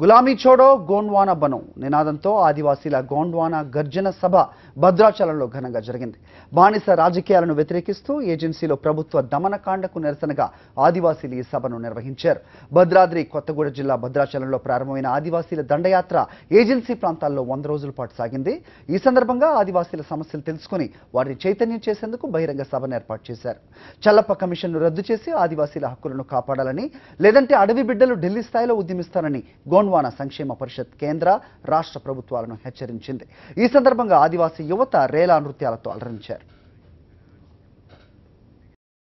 గులామీ చోడో గోండ్వానా బను నినాదంతో ఆదివాసీల గోండ్వానా గర్జన సభ భద్రాచలంలో ఘనంగా జరిగింది బానిస రాజకీయాలను వ్యతిరేకిస్తూ ఏజెన్సీలో ప్రభుత్వ దమనకాండకు నిరసనగా ఆదివాసీలు ఈ సభను నిర్వహించారు భద్రాద్రి కొత్తగూడ జిల్లా భద్రాచలంలో ప్రారంభమైన ఆదివాసీల దండయాత్ర ఏజెన్సీ ప్రాంతాల్లో వంద రోజుల పాటు సాగింది ఈ సందర్భంగా ఆదివాసీల సమస్యలు తెలుసుకుని వారిని చైతన్యం చేసేందుకు బహిరంగ సభను ఏర్పాటు చేశారు చల్లప్ప కమిషన్ను రద్దు చేసి ఆదివాసీల హక్కులను కాపాడాలని లేదంటే అడవి బిడ్డలు ఢిల్లీ స్థాయిలో ఉద్యమిస్తారని గో గోండ్వాన సంక్షేమ పరిషత్ కేంద్ర రాష్ట్ర ప్రభుత్వాలను హెచ్చరించింది ఈ సందర్భంగా ఆదివాసీ యువత రేలా నృత్యాలతో అలరించారు